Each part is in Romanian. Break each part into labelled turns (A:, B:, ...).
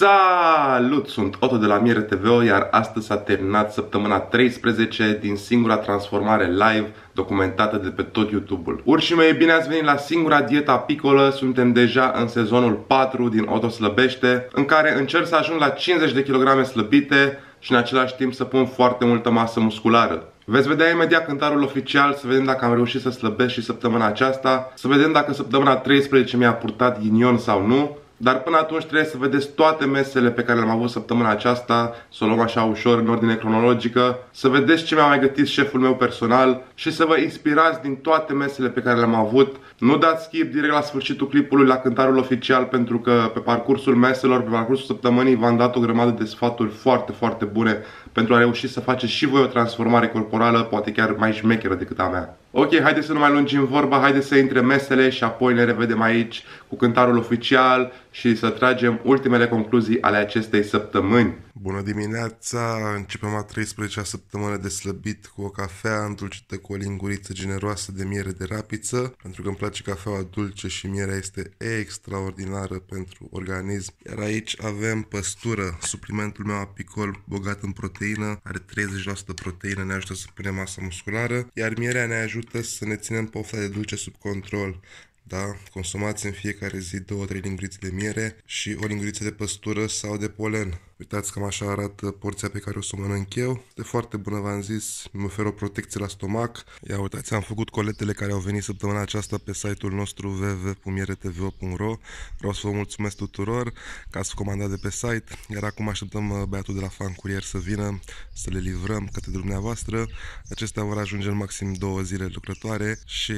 A: Salut! Sunt Otto de la Miere TV iar astăzi s-a terminat săptămâna 13 din singura transformare live documentată de pe tot YouTube-ul. Urși mei, bine ați venit la singura dieta picolă, suntem deja în sezonul 4 din Otto Slăbește, în care încerc să ajung la 50 de kg slăbite și în același timp să pun foarte multă masă musculară. Veți vedea imediat cântarul oficial, să vedem dacă am reușit să slăbesc și săptămâna aceasta, să vedem dacă săptămâna 13 mi-a purtat ghinion sau nu, dar până atunci trebuie să vedeți toate mesele pe care le-am avut săptămâna aceasta, să o luăm așa ușor în ordine cronologică, să vedeți ce mi-a mai gătit șeful meu personal și să vă inspirați din toate mesele pe care le-am avut. Nu dați skip direct la sfârșitul clipului la cântarul oficial pentru că pe parcursul meselor, pe parcursul săptămânii v-am dat o grămadă de sfaturi foarte, foarte bune pentru a reuși să faceți și voi o transformare corporală, poate chiar mai șmecheră decât a mea. Ok, haideți să nu mai lungim vorba, haideți să intre mesele și apoi ne revedem aici cu cântarul oficial și să tragem ultimele concluzii ale acestei săptămâni. Bună dimineața! Începem a 13-a săptămână de slăbit cu o cafea îndulcită cu o linguriță generoasă de miere de rapiță, pentru că îmi place cafeaua dulce și mierea este extraordinară pentru organism. Iar aici avem păstură, suplimentul meu apicol bogat în proteine proteină, are 30% de proteină, ne ajută să punem masa musculară, iar mierea ne ajută să ne ținem pofta de dulce sub control. Da? Consumați în fiecare zi 2-3 lingurițe de miere și o linguriță de păstură sau de polen. Uitați cam așa arată porția pe care o să o mănânc eu. De foarte bună, v-am zis, mi ofer o protecție la stomac. Ia uitați, am făcut coletele care au venit săptămâna aceasta pe site-ul nostru www.mieretv.ro Vreau să vă mulțumesc tuturor că ați comandat de pe site, iar acum așteptăm uh, băiatul de la fan curier să vină, să le livrăm către dumneavoastră. Acestea vor ajunge în maxim două zile lucrătoare și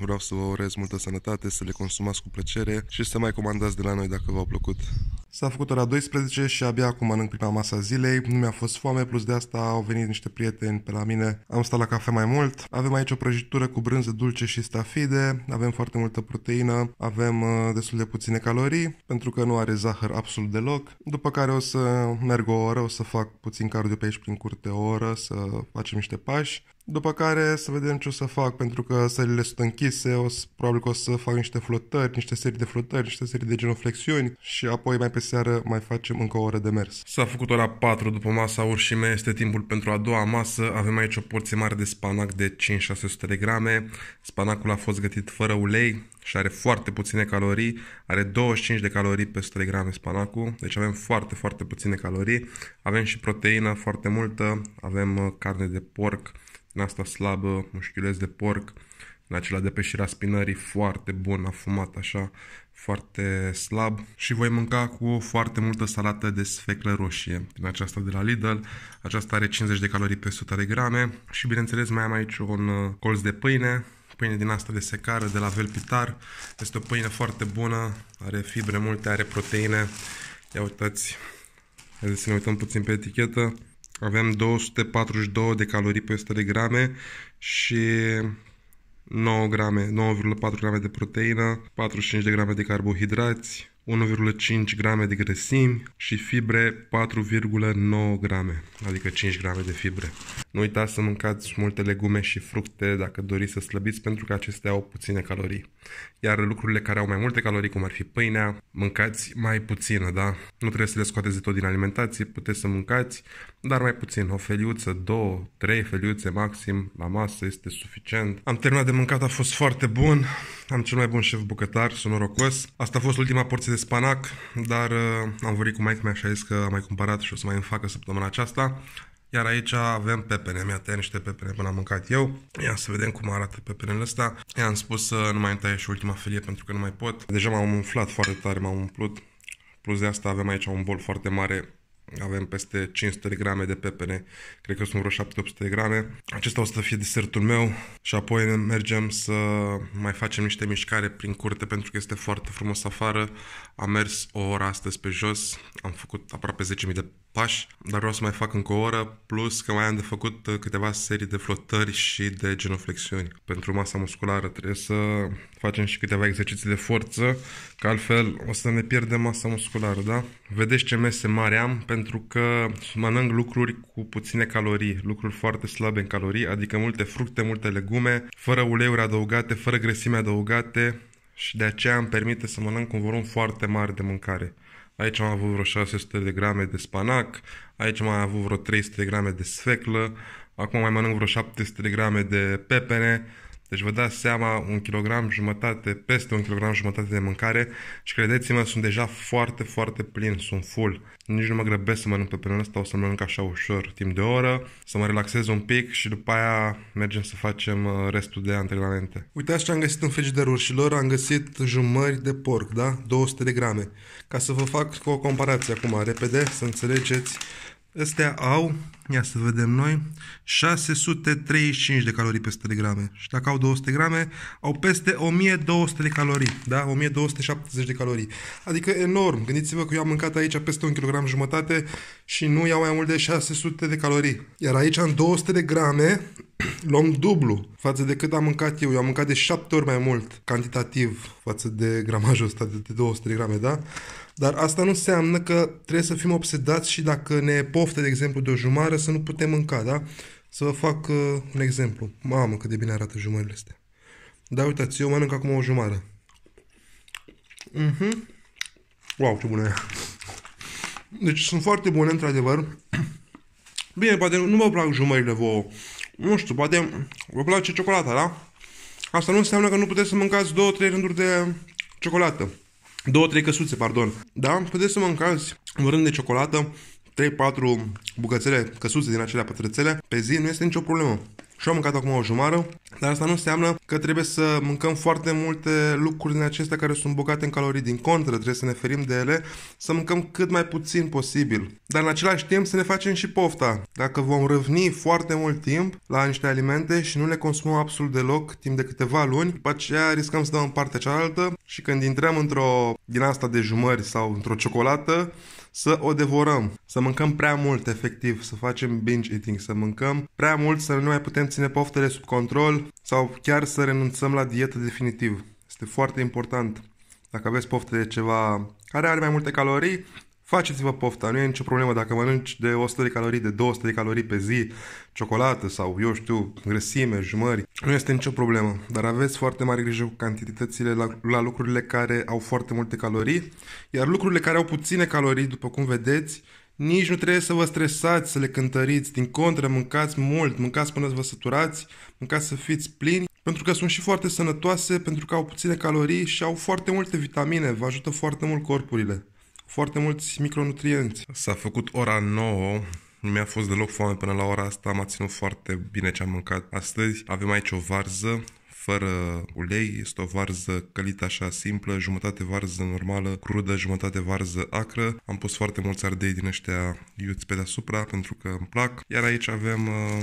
A: vreau să vă urez multă sănătate, să le consumați cu plăcere și să mai comandați de la noi dacă v-au plăcut. S-a făcut ora 12 și abia acum mănânc prima masa zilei. Nu mi-a fost foame, plus de asta au venit niște prieteni pe la mine. Am stat la cafe mai mult. Avem aici o prăjitură cu brânză dulce și stafide. Avem foarte multă proteină. Avem uh, destul de puține calorii, pentru că nu are zahăr absolut deloc. După care o să merg o oră, o să fac puțin cardio pe aici prin curte o oră, să facem niște pași. După care să vedem ce o să fac, pentru că sările sunt închise, o să, probabil că o să fac niște flotări, niște serii de flotări, niște serii de genoflexiuni și apoi mai pe seară mai facem încă o oră de mers. S-a făcut ora 4 după masa urșii este timpul pentru a doua masă, avem aici o porție mare de spanac de 5-600 de grame, spanacul a fost gătit fără ulei și are foarte puține calorii, are 25 de calorii pe 100 de grame spanacul, deci avem foarte, foarte puține calorii, avem și proteină foarte multă, avem uh, carne de porc, asta slabă, un de porc, la acela de peșirea spinării foarte bun, afumat așa, foarte slab și voi mânca cu foarte multă salată de sfeclă roșie din aceasta de la Lidl. Aceasta are 50 de calorii pe 100 de grame și bineînțeles mai am aici un uh, colț de pâine, pâine din asta de secară de la Velpitar. Este o pâine foarte bună, are fibre multe, are proteine. Ia uitați, haideți să ne uităm puțin pe etichetă. Aveam 242 de calorii pe 100 de grame și 9 grame, 9,4 grame de proteină, 45 de grame de carbohidrați, 1,5 grame de grăsimi și fibre 4,9 grame, adică 5 grame de fibre. Nu uitați să mâncați multe legume și fructe dacă doriți să slăbiți pentru că acestea au puține calorii. Iar lucrurile care au mai multe calorii, cum ar fi pâinea, mâncați mai puțină, da? Nu trebuie să le scoateți de tot din alimentație, puteți să mâncați, dar mai puțin, o feliuță, două, trei feliuțe maxim la masă este suficient. Am terminat de mâncat, a fost foarte bun, am cel mai bun șef bucătar, sunt norocos. Asta a fost ultima porție de spanac, dar uh, am vorbit cu mai mea și a zis că am mai cumpărat și o să mai îmi facă săptămâna aceasta. Iar aici avem pepene, mi-a tăiat niște pepene până am mâncat eu. Ia să vedem cum arată pepenele ăsta. I-am spus să nu mai îmi taie și ultima felie pentru că nu mai pot. Deja m-am umflat foarte tare, m-am umplut. Plus de asta avem aici un bol foarte mare avem peste 500 de grame de pepene, cred că sunt vreo 700 de grame. Acesta o să fie desertul meu și apoi mergem să mai facem niște mișcare prin curte pentru că este foarte frumos afară. Am mers o oră astăzi pe jos, am făcut aproape 10.000 de pași, dar vreau să mai fac încă o oră, plus că mai am de făcut uh, câteva serii de flotări și de genoflexiuni. Pentru masa musculară trebuie să facem și câteva exerciții de forță, că altfel o să ne pierdem masa musculară, da? Vedeți ce mese mare am, pentru că mănânc lucruri cu puține calorii, lucruri foarte slabe în calorii, adică multe fructe, multe legume, fără uleiuri adăugate, fără grăsime adăugate, și de aceea îmi permite să mănânc un volum foarte mare de mâncare aici am avut vreo 600 de grame de spanac, aici am avut vreo 300 de grame de sfeclă, acum mai mănânc vreo 700 de grame de pepene, deci vă dați seama, un kilogram jumătate, peste un kilogram jumătate de mâncare și credeți-mă, sunt deja foarte, foarte plin, sunt full. Nici nu mă grăbesc să mănânc pe planul asta, o să mănânc așa ușor, timp de oră, să mă relaxez un pic și după aia mergem să facem uh, restul de antrenamente. Uitați ce am găsit în frigiderul și lor, am găsit jumări de porc, da? 200 de grame. Ca să vă fac o comparație acum, repede, să înțelegeți Astea au, ia să vedem noi, 635 de calorii pe 100 de grame. Și dacă au 200 de grame, au peste 1200 de calorii, da? 1270 de calorii. Adică enorm. Gândiți-vă că eu am mâncat aici peste 1 kg jumătate și nu iau mai mult de 600 de calorii. Iar aici, în 200 de grame, luăm dublu față de cât am mâncat eu. Eu am mâncat de șapte ori mai mult cantitativ față de gramajul ăsta de, 200 de grame, da? Dar asta nu înseamnă că trebuie să fim obsedați și dacă ne poftă, de exemplu, de o jumară, să nu putem mânca, da? Să vă fac uh, un exemplu. Mamă, cât de bine arată jumările astea. Da, uitați, eu mănânc acum o jumară. Mhm. Wow, ce bună e. Deci sunt foarte bune, într-adevăr. Bine, poate nu vă plac jumările vouă nu știu, poate vă place ciocolata, da? Asta nu înseamnă că nu puteți să mâncați 2-3 rânduri de ciocolată. 2-3 căsuțe, pardon. Da? Puteți să mâncați un rând de ciocolată, 3-4 bucățele, căsuțe din acelea pătrățele pe zi, nu este nicio problemă. Și am mâncat acum o jumară, dar asta nu înseamnă că trebuie să mâncăm foarte multe lucruri din acestea care sunt bogate în calorii. Din contră, trebuie să ne ferim de ele, să mâncăm cât mai puțin posibil. Dar în același timp să ne facem și pofta. Dacă vom răvni foarte mult timp la niște alimente și nu le consumăm absolut deloc timp de câteva luni, după aceea riscăm să dăm în partea cealaltă și când intrăm într-o din asta de jumări sau într-o ciocolată, să o devorăm, să mâncăm prea mult efectiv, să facem binge eating, să mâncăm prea mult să nu mai putem ține poftele sub control sau chiar să renunțăm la dietă definitiv. Este foarte important. Dacă aveți poftă de ceva care are mai multe calorii, faceți-vă pofta, nu e nicio problemă dacă mănânci de 100 de calorii, de 200 de calorii pe zi, ciocolată sau, eu știu, grăsime, jumări, nu este nicio problemă, dar aveți foarte mare grijă cu cantitățile la, la lucrurile care au foarte multe calorii, iar lucrurile care au puține calorii, după cum vedeți, nici nu trebuie să vă stresați, să le cântăriți, din contră, mâncați mult, mâncați până să vă săturați, mâncați să fiți plini, pentru că sunt și foarte sănătoase, pentru că au puține calorii și au foarte multe vitamine, vă ajută foarte mult corpurile foarte mulți micronutrienți. S-a făcut ora 9, nu mi-a fost deloc foame până la ora asta, m-a ținut foarte bine ce am mâncat. Astăzi avem aici o varză fără ulei, este o varză călită așa simplă, jumătate varză normală, crudă, jumătate varză acră. Am pus foarte mulți ardei din ăștia iuți pe deasupra pentru că îmi plac. Iar aici avem uh,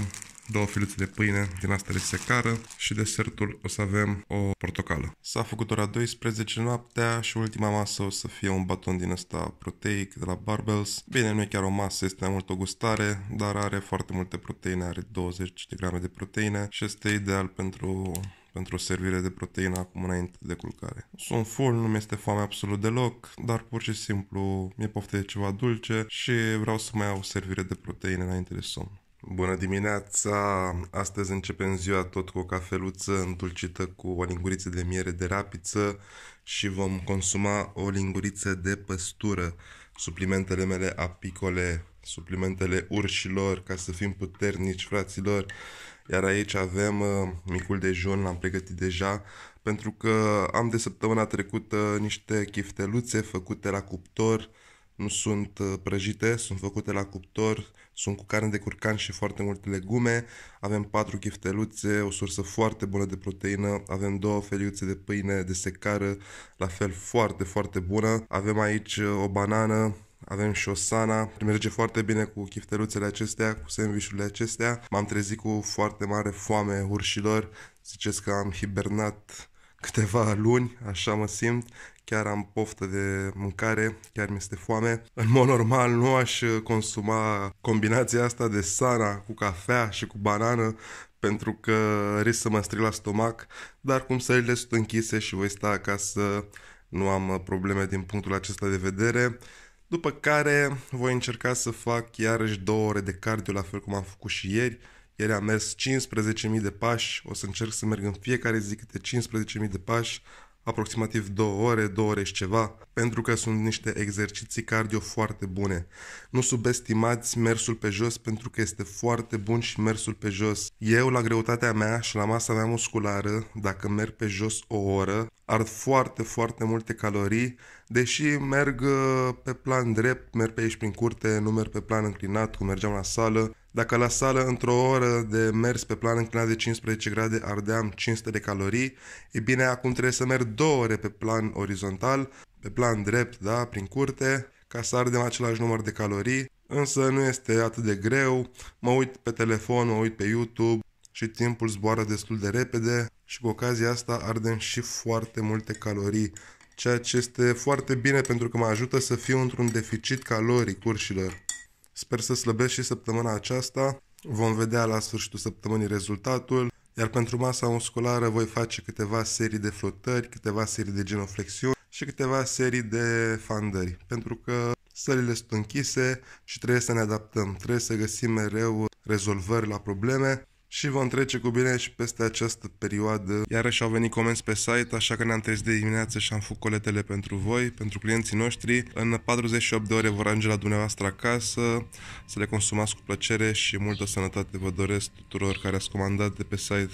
A: două filițe de pâine din asta secară și desertul o să avem o portocală. S-a făcut ora 12 noaptea și ultima masă o să fie un baton din ăsta proteic de la Barbells. Bine, nu e chiar o masă, este mai mult o gustare, dar are foarte multe proteine, are 20 de grame de proteine și este ideal pentru pentru o servire de proteină acum înainte de culcare. Sunt full, nu mi este foame absolut deloc, dar pur și simplu mi-e poftă de ceva dulce și vreau să mai iau o servire de proteine înainte de somn. Bună dimineața! Astăzi începem ziua tot cu o cafeluță întulcită cu o linguriță de miere de rapiță și vom consuma o linguriță de păstură. Suplimentele mele apicole, suplimentele urșilor, ca să fim puternici, fraților. Iar aici avem uh, micul dejun, l-am pregătit deja, pentru că am de săptămâna trecută niște chifteluțe făcute la cuptor, nu sunt uh, prăjite, sunt făcute la cuptor, sunt cu carne de curcan și foarte multe legume, avem 4 chifteluțe, o sursă foarte bună de proteină, avem două feliuțe de pâine de secară, la fel foarte, foarte bună, avem aici uh, o banană, avem și o sana. merge foarte bine cu chifteluțele acestea, cu sandvișurile acestea. M-am trezit cu foarte mare foame urșilor, ziceți că am hibernat câteva luni, așa mă simt, chiar am poftă de mâncare, chiar mi-este foame. În mod normal nu aș uh, consuma combinația asta de sana cu cafea și cu banană pentru că risc să mă stric la stomac, dar cum sările sunt închise și voi sta acasă, nu am uh, probleme din punctul acesta de vedere. După care voi încerca să fac iarăși două ore de cardio, la fel cum am făcut și ieri. Ieri am mers 15.000 de pași, o să încerc să merg în fiecare zi câte 15.000 de pași, aproximativ 2 ore, 2 ore și ceva, pentru că sunt niște exerciții cardio foarte bune. Nu subestimați mersul pe jos pentru că este foarte bun și mersul pe jos. Eu, la greutatea mea și la masa mea musculară, dacă merg pe jos o oră, ard foarte, foarte multe calorii, deși merg uh, pe plan drept, merg pe aici prin curte, nu merg pe plan înclinat, cum mergeam la sală, dacă la sală într-o oră de mers pe plan înclinat de 15 grade ardeam 500 de calorii, e bine, acum trebuie să merg două ore pe plan orizontal, pe plan drept, da, prin curte, ca să ardem același număr de calorii, însă nu este atât de greu, mă uit pe telefon, mă uit pe YouTube și timpul zboară destul de repede și cu ocazia asta ardem și foarte multe calorii, ceea ce este foarte bine pentru că mă ajută să fiu într-un deficit caloric, urșilor. Sper să slăbesc și săptămâna aceasta. Vom vedea la sfârșitul săptămânii rezultatul. Iar pentru masa musculară voi face câteva serii de flotări, câteva serii de genoflexiuni și câteva serii de fandări. Pentru că sălile sunt închise și trebuie să ne adaptăm, trebuie să găsim mereu rezolvări la probleme și vom trece cu bine și peste această perioadă. Iarăși au venit comenzi pe site, așa că ne-am trezit de dimineață și am făcut coletele pentru voi, pentru clienții noștri. În 48 de ore vor ajunge la dumneavoastră acasă, să le consumați cu plăcere și multă sănătate vă doresc tuturor care ați comandat de pe site.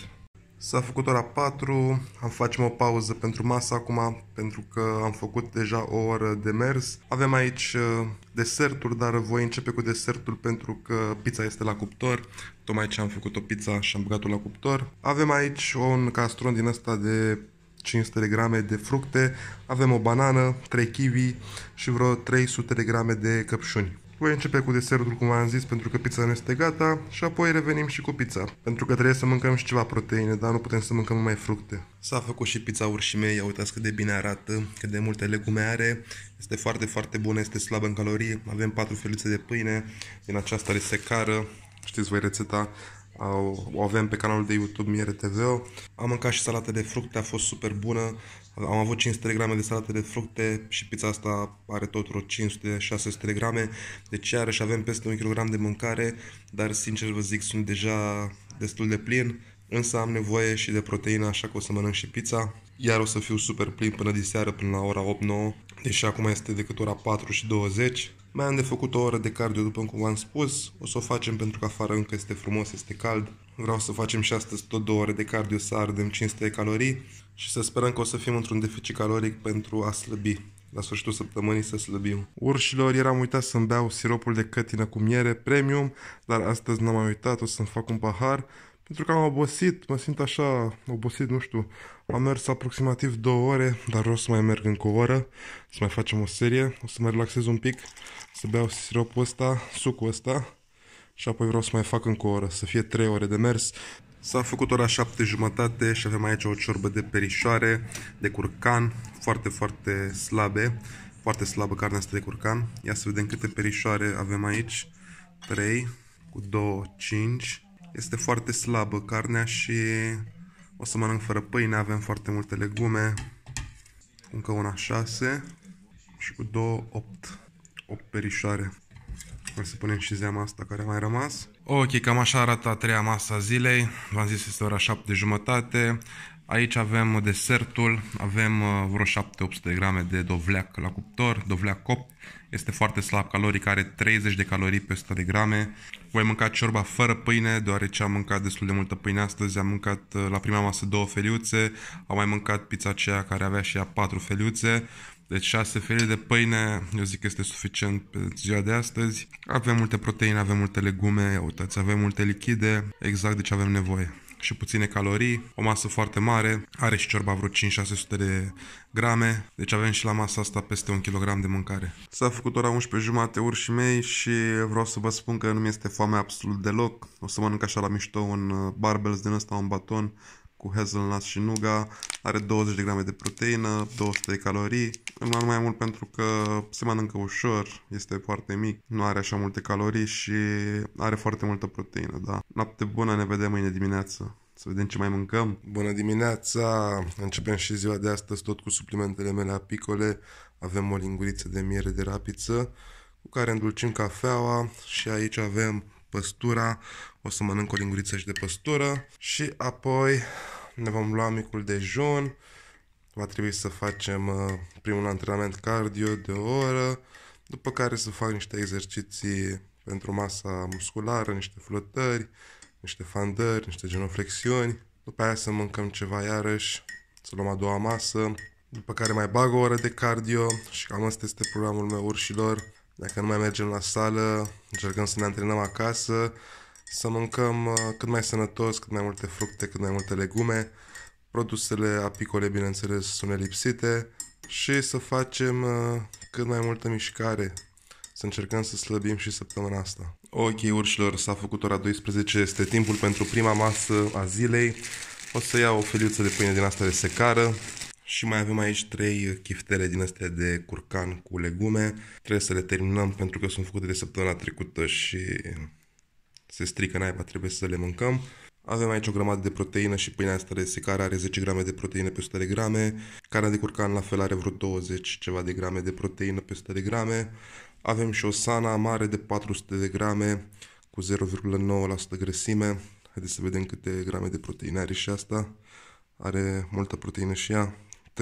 A: S-a făcut ora 4, am facem o pauză pentru masă acum, pentru că am făcut deja o oră de mers. Avem aici uh, deserturi, dar voi începe cu desertul pentru că pizza este la cuptor. Tocmai ce am făcut o pizza și am băgat-o la cuptor. Avem aici un castron din asta de 500 de grame de fructe, avem o banană, 3 kiwi și vreo 300 de grame de căpșuni. Voi începe cu desertul, cum am zis, pentru că pizza nu este gata și apoi revenim și cu pizza, pentru că trebuie să mâncăm și ceva proteine, dar nu putem să mâncăm mai fructe. S-a făcut și pizza urșimei, ia uitați cât de bine arată, cât de multe legume are, este foarte, foarte bună, este slabă în calorii, avem patru felițe de pâine, din aceasta resecară, știți voi rețeta, o avem pe canalul de YouTube Miere TV. Am mâncat și salată de fructe, a fost super bună. Am avut 500 de grame de salată de fructe și pizza asta are tot vreo 500-600 de grame. Deci iarăși avem peste 1 kg de mâncare, dar sincer vă zic sunt deja destul de plin. Însă am nevoie și de proteină, așa că o să mănânc și pizza. Iar o să fiu super plin până diseară, până la ora 8-9, deși acum este decât ora 4 și 20. Mai am de făcut o oră de cardio, după cum v-am spus. O să o facem pentru că afară încă este frumos, este cald. Vreau să facem și astăzi tot două ore de cardio, să ardem 500 de calorii și să sperăm că o să fim într-un deficit caloric pentru a slăbi. La sfârșitul săptămânii să slăbim. Urșilor, eram uitat să-mi beau siropul de cătină cu miere premium, dar astăzi n-am mai uitat, o să-mi fac un pahar pentru că am obosit, mă simt așa obosit, nu știu. Am mers aproximativ două ore, dar o să mai merg încă o oră, să mai facem o serie, o să mă relaxez un pic să beau siropul ăsta, sucul ăsta și apoi vreau să mai fac încă o oră, să fie 3 ore de mers. S-a făcut ora 7 jumătate și avem aici o ciorbă de perișoare, de curcan, foarte, foarte slabe. Foarte slabă carnea asta de curcan. Ia să vedem câte perișoare avem aici. 3 cu 2, 5. Este foarte slabă carnea și o să mănânc fără pâine, avem foarte multe legume. Încă una 6 și cu 2, 8 o perișoare. O să punem și zeama asta care a mai rămas. Ok, cam așa arată a treia masă a zilei. V-am zis, este ora 7 jumătate. Aici avem desertul, avem uh, vreo 700 grame de dovleac la cuptor, dovleac copt. Este foarte slab caloric, are 30 de calorii pe 100 de grame. Voi mânca ciorba fără pâine, deoarece am mâncat destul de multă pâine astăzi. Am mâncat uh, la prima masă două feliuțe, am mai mâncat pizza aceea care avea și ea patru feliuțe. Deci 6 felii de pâine, eu zic că este suficient pe ziua de astăzi. Avem multe proteine, avem multe legume, uitați, avem multe lichide, exact de ce avem nevoie și puține calorii, o masă foarte mare, are și ciorba vreo 5-600 de grame, deci avem și la masa asta peste un kilogram de mâncare. S-a făcut ora 11 jumate urșii mei și vreau să vă spun că nu mi este foame absolut deloc, o să mănânc așa la mișto un uh, barbels din ăsta, un baton, cu hazelnut și nuga, are 20 de grame de proteină, 200 de calorii. Îmi luam mai mult pentru că se mănâncă ușor, este foarte mic, nu are așa multe calorii și are foarte multă proteină, da. Noapte bună, ne vedem mâine dimineață. Să vedem ce mai mâncăm. Bună dimineața! Începem și ziua de astăzi tot cu suplimentele mele apicole. Avem o linguriță de miere de rapiță cu care îndulcim cafeaua și aici avem păstura. O să mănânc o linguriță și de păstură și apoi ne vom lua micul dejun, va trebui să facem uh, primul antrenament cardio de o oră, după care să fac niște exerciții pentru masa musculară, niște flotări, niște fandări, niște genoflexiuni, după aia să mâncăm ceva iarăși, să luăm a doua masă, după care mai bag o oră de cardio și cam asta este programul meu urșilor. Dacă nu mai mergem la sală, încercăm să ne antrenăm acasă, să mâncăm uh, cât mai sănătos, cât mai multe fructe, cât mai multe legume. Produsele apicole, bineînțeles, sunt lipsite și să facem uh, cât mai multă mișcare, să încercăm să slăbim și săptămâna asta. Ok, urșilor, s-a făcut ora 12, este timpul pentru prima masă a zilei. O să iau o feliuță de pâine din asta de secară și mai avem aici trei chiftele din astea de curcan cu legume. Trebuie să le terminăm pentru că sunt făcute de săptămâna trecută și se strică naiba, trebuie să le mâncăm. Avem aici o grămadă de proteină și pâinea asta de secare are 10 grame de proteine pe 100 de grame. Carnea de curcan la fel are vreo 20 ceva de grame de proteină pe 100 de grame. Avem și o sana mare de 400 de grame cu 0,9% grăsime. Haideți să vedem câte grame de proteine are și asta. Are multă proteină și ea.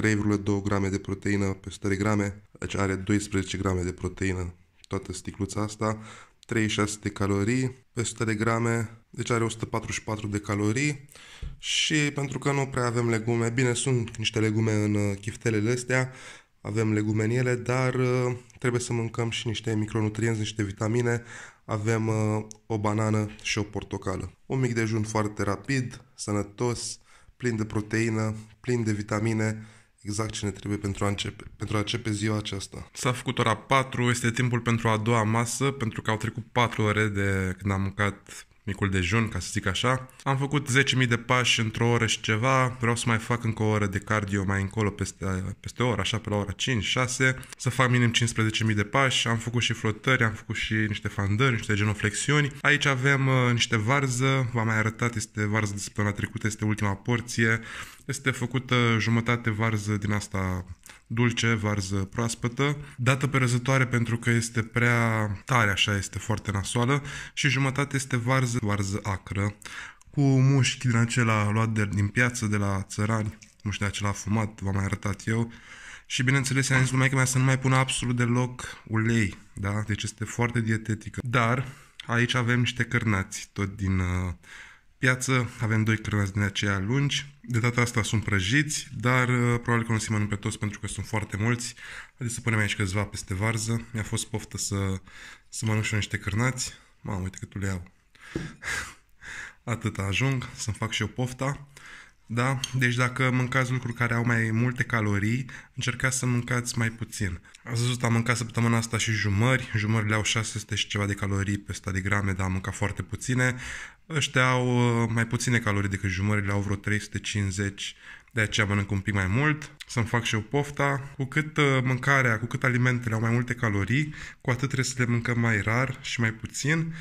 A: 3,2 grame de proteină pe 100 de grame, deci are 12 grame de proteină toată sticluța asta, 36 de calorii pe 100 de grame, deci are 144 de calorii și pentru că nu prea avem legume, bine sunt niște legume în uh, chiftelele astea, avem legume în ele, dar uh, trebuie să mâncăm și niște micronutrienți, niște vitamine, avem uh, o banană și o portocală. Un mic dejun foarte rapid, sănătos, plin de proteină, plin de vitamine exact ce ne trebuie pentru a începe, pentru a începe ziua aceasta. S-a făcut ora 4, este timpul pentru a doua masă, pentru că au trecut 4 ore de când am mâncat micul dejun, ca să zic așa. Am făcut 10.000 de pași într-o oră și ceva, vreau să mai fac încă o oră de cardio mai încolo peste, peste o oră, așa pe la ora 5-6, să fac minim 15.000 de pași, am făcut și flotări, am făcut și niște fandări, niște genoflexiuni. Aici avem uh, niște varză, v-am mai arătat, este varză de săptămâna trecută, este ultima porție. Este făcută jumătate varză din asta dulce, varză proaspătă, dată pe răzătoare pentru că este prea tare, așa este foarte nasoală, și jumătate este varză, varză acră, cu mușchi din acela luat de, din piață de la țărani, mușchi de acela fumat, v-am mai arătat eu, și bineînțeles, i-am zis lumea mea să nu mai pună absolut deloc ulei, da? Deci este foarte dietetică. Dar aici avem niște cărnați, tot din uh, piață, avem doi cărnați din aceia lungi. De data asta sunt prăjiți, dar uh, probabil că nu se mănânc pe toți pentru că sunt foarte mulți. Haideți să punem aici câțiva peste varză. Mi-a fost poftă să, să mănânc și eu niște cârnați. Mamă, uite cât le iau. Atât ajung, să-mi fac și eu pofta. Da? Deci dacă mâncați lucruri care au mai multe calorii, încercați să mâncați mai puțin. Ați văzut, am mâncat săptămâna asta și jumări. Jumările au 600 și ceva de calorii pe 100 de grame, dar am mâncat foarte puține. Ăștia au uh, mai puține calorii decât jumările, au vreo 350 de aceea mănânc un pic mai mult, să-mi fac și eu pofta. Cu cât uh, mâncarea, cu cât alimentele au mai multe calorii, cu atât trebuie să le mâncăm mai rar și mai puțin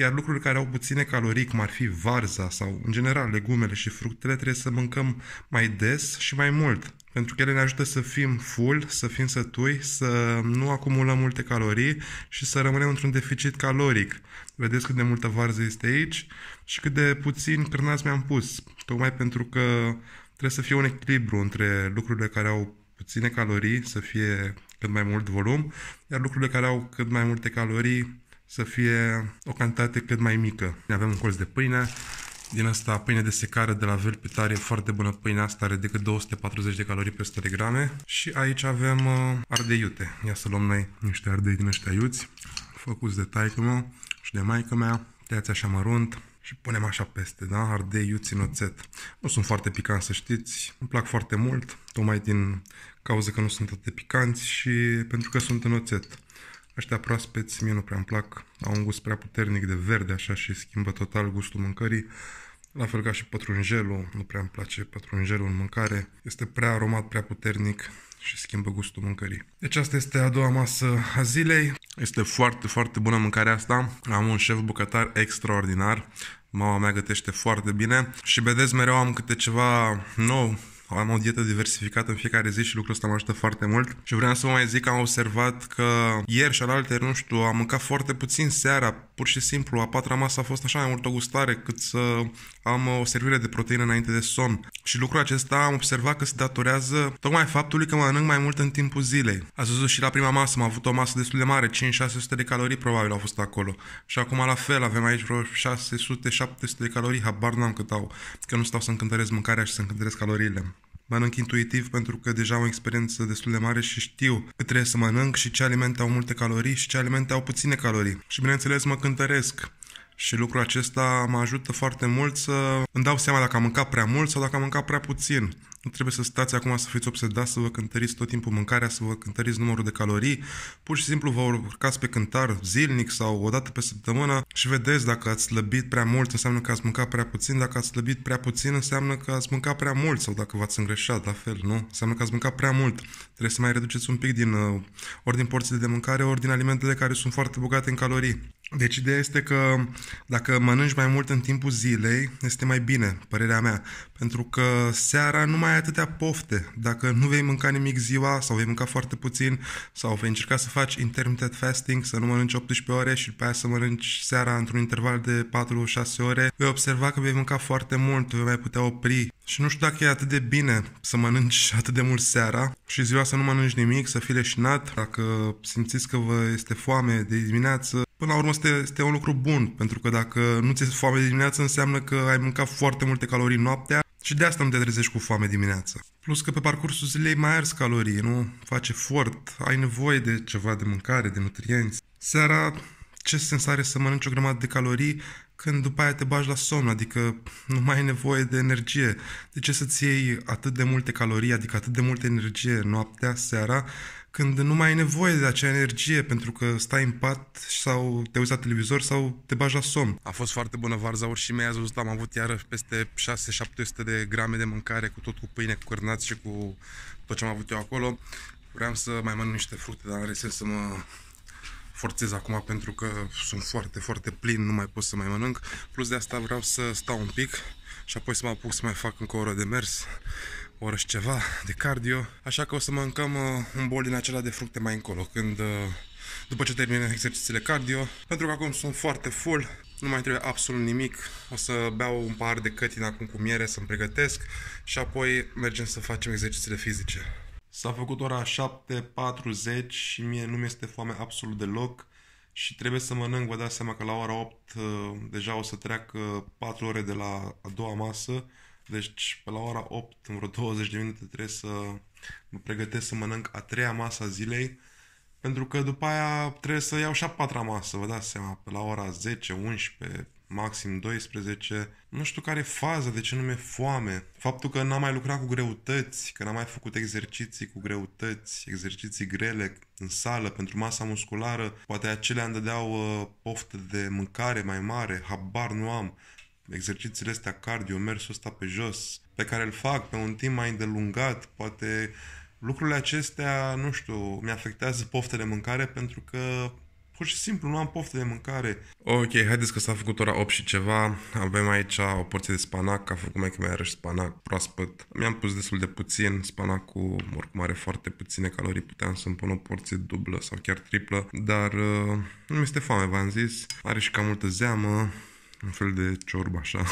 A: iar lucruri care au puține calorii, cum ar fi varza sau, în general, legumele și fructele, trebuie să mâncăm mai des și mai mult, pentru că ele ne ajută să fim full, să fim sătui, să nu acumulăm multe calorii și să rămânem într-un deficit caloric. Vedeți cât de multă varză este aici și cât de puțin cârnați mi-am pus, tocmai pentru că trebuie să fie un echilibru între lucrurile care au puține calorii, să fie cât mai mult volum, iar lucrurile care au cât mai multe calorii să fie o cantitate cât mai mică. Ne avem un colț de pâine, din asta pâine de secare de la e foarte bună pâine asta, are decât 240 de calorii pe 100 de grame. Și aici avem uh, ardei iute. Ia să luăm noi niște ardei din ăștia iuți, făcuți de taică meu și de maică mea, tăiați așa mărunt și punem așa peste, da? Ardei iuți în oțet. Nu sunt foarte picant, să știți, îmi plac foarte mult, tocmai din cauza că nu sunt atât de picanți și pentru că sunt în oțet. Ăștia proaspeți mie nu prea îmi plac, au un gust prea puternic de verde așa și schimbă total gustul mâncării. La fel ca și pătrunjelul, nu prea îmi place pătrunjelul în mâncare, este prea aromat, prea puternic și schimbă gustul mâncării. Deci asta este a doua masă a zilei. Este foarte, foarte bună mâncarea asta. Am un șef bucătar extraordinar. Mama mea gătește foarte bine și vedeți mereu am câte ceva nou am o dietă diversificată în fiecare zi și lucrul ăsta mă ajută foarte mult. Și vreau să vă mai zic că am observat că ieri și alaltă, nu știu, am mâncat foarte puțin seara, pur și simplu. A patra masă a fost așa mai mult o gustare cât să am o servire de proteină înainte de somn. Și lucrul acesta am observat că se datorează tocmai faptului că mănânc mai mult în timpul zilei. Ați văzut și la prima masă, am avut o masă destul de mare, 5-600 de calorii probabil au fost acolo. Și acum la fel, avem aici vreo 600-700 de calorii, habar n-am cât au, că nu stau să încântăresc mâncarea și să încântăresc caloriile. Mănânc intuitiv pentru că deja am o experiență destul de mare și știu că trebuie să mănânc și ce alimente au multe calorii și ce alimente au puține calorii. Și bineînțeles mă cântăresc. Și lucrul acesta mă ajută foarte mult să îmi dau seama dacă am mâncat prea mult sau dacă am mâncat prea puțin. Nu trebuie să stați acum să fiți obsedați, să vă cântăriți tot timpul mâncarea, să vă cântăriți numărul de calorii. Pur și simplu vă urcați pe cântar zilnic sau o dată pe săptămână și vedeți dacă ați slăbit prea mult înseamnă că ați mâncat prea puțin, dacă ați slăbit prea puțin înseamnă că ați mâncat prea mult sau dacă v-ați îngreșat, la fel, nu? Înseamnă că ați mâncat prea mult. Trebuie să mai reduceți un pic din uh, ori din porțiile de mâncare, ori din alimentele care sunt foarte bogate în calorii. Deci ideea este că dacă mănânci mai mult în timpul zilei, este mai bine, părerea mea, pentru că seara nu mai ai atâtea pofte. Dacă nu vei mânca nimic ziua sau vei mânca foarte puțin sau vei încerca să faci intermittent fasting, să nu mănânci 18 ore și pe aia să mănânci seara într-un interval de 4-6 ore, vei observa că vei mânca foarte mult, vei mai putea opri. Și nu știu dacă e atât de bine să mănânci atât de mult seara și ziua să nu mănânci nimic, să fii leșinat. Dacă simțiți că vă este foame de dimineață, Până la urmă este, este un lucru bun, pentru că dacă nu ți-e foame dimineață, înseamnă că ai mâncat foarte multe calorii noaptea și de asta nu te trezești cu foame dimineața. Plus că pe parcursul zilei mai arzi calorii, nu? face fort, ai nevoie de ceva de mâncare, de nutrienți. Seara, ce sens are să mănânci o grămadă de calorii când după aia te bagi la somn, adică nu mai ai nevoie de energie. De ce să-ți iei atât de multe calorii, adică atât de multă energie noaptea, seara, când nu mai ai nevoie de acea energie pentru că stai în pat sau te uiți la televizor sau te bagi la somn. A fost foarte bună varza urșimei, a zis, am avut iară peste 6-700 de grame de mâncare cu tot cu pâine, cu cârnați și cu tot ce am avut eu acolo. Vreau să mai mănânc niște fructe, dar are sens să mă forțez acum pentru că sunt foarte, foarte plin, nu mai pot să mai mănânc. Plus de asta vreau să stau un pic și apoi să mă apuc să mai fac încă o oră de mers oră și ceva de cardio, așa că o să mâncăm uh, un bol din acela de fructe mai încolo, când uh, după ce termin exercițiile cardio, pentru că acum sunt foarte full, nu mai trebuie absolut nimic, o să beau un par de cătin acum cu miere să-mi pregătesc și apoi mergem să facem exercițiile fizice. S-a făcut ora 7.40 și mie nu mi-este foame absolut deloc și trebuie să mănânc, vă dați seama că la ora 8 uh, deja o să treacă 4 ore de la a doua masă deci, pe la ora 8, în vreo 20 de minute, trebuie să mă pregătesc să mănânc a treia masă a zilei, pentru că după aia trebuie să iau și a patra masă, vă dați seama, pe la ora 10, 11, maxim 12, nu știu care e faza, de ce nume foame. Faptul că n-am mai lucrat cu greutăți, că n-am mai făcut exerciții cu greutăți, exerciții grele în sală pentru masa musculară, poate acelea îmi dădeau uh, poftă de mâncare mai mare, habar nu am exercițiile astea cardio, mersul ăsta pe jos, pe care îl fac pe un timp mai îndelungat, poate lucrurile acestea, nu știu, mi afectează poftele de mâncare pentru că pur și simplu nu am poftă de mâncare. Ok, haideți că s-a făcut ora 8 și ceva. Avem aici o porție de spanac, a făcut mai mai arăși spanac proaspăt. Mi-am pus destul de puțin, spanacul oricum are foarte puține calorii, puteam să-mi pun o porție dublă sau chiar triplă, dar uh, nu mi este foame, v-am zis. Are și cam multă zeamă, un fel de ciorbă așa,